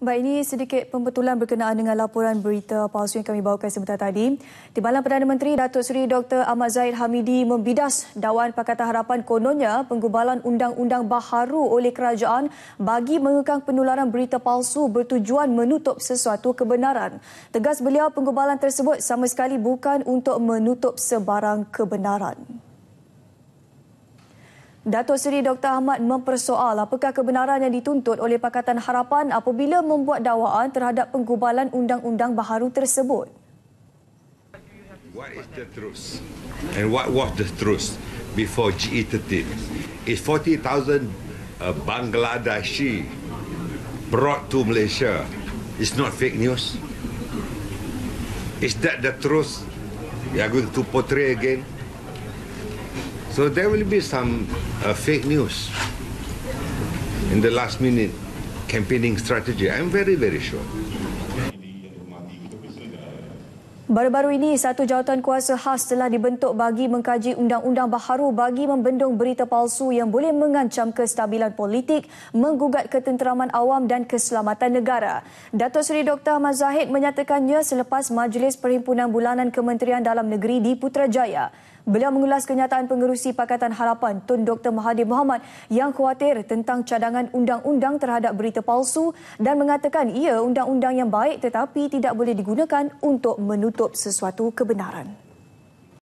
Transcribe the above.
Baik, ini sedikit pembetulan berkenaan dengan laporan berita palsu yang kami bawakan sebentar tadi. Timbalan Perdana Menteri Datuk Seri Dr. Ahmad Zahid Hamidi membidas dakwaan Pakatan Harapan kononnya penggubalan undang-undang baharu oleh kerajaan bagi mengekang penularan berita palsu bertujuan menutup sesuatu kebenaran. Tegas beliau penggubalan tersebut sama sekali bukan untuk menutup sebarang kebenaran. Dato' Seri Dr. Ahmad mempersoal apakah kebenaran yang dituntut oleh Pakatan Harapan apabila membuat dakwaan terhadap penggubalan undang-undang baharu tersebut. What is the truth? And what was the truth before GE 13? It's 40,000 uh, Bangladeshi brought to Malaysia. It's not fake news. Is that the truth? You are going to portray again? So there will be some uh, fake news in the last minute campaigning strategy. I'm very, very sure. Baru-baru ini, satu jawatan kuasa khas telah dibentuk bagi mengkaji undang-undang baharu bagi membendung berita palsu yang boleh mengancam kestabilan politik, menggugat ketenteraman awam dan keselamatan negara. Datuk Seri Dr. Ahmad Zahid menyatakannya selepas Majlis Perhimpunan Bulanan Kementerian Dalam Negeri di Putrajaya. Beliau mengulas kenyataan pengerusi Pakatan Harapan Tun Dr. Mahathir Mohamad yang khawatir tentang cadangan undang-undang terhadap berita palsu dan mengatakan ia undang-undang yang baik tetapi tidak boleh digunakan untuk menutup sesuatu kebenaran.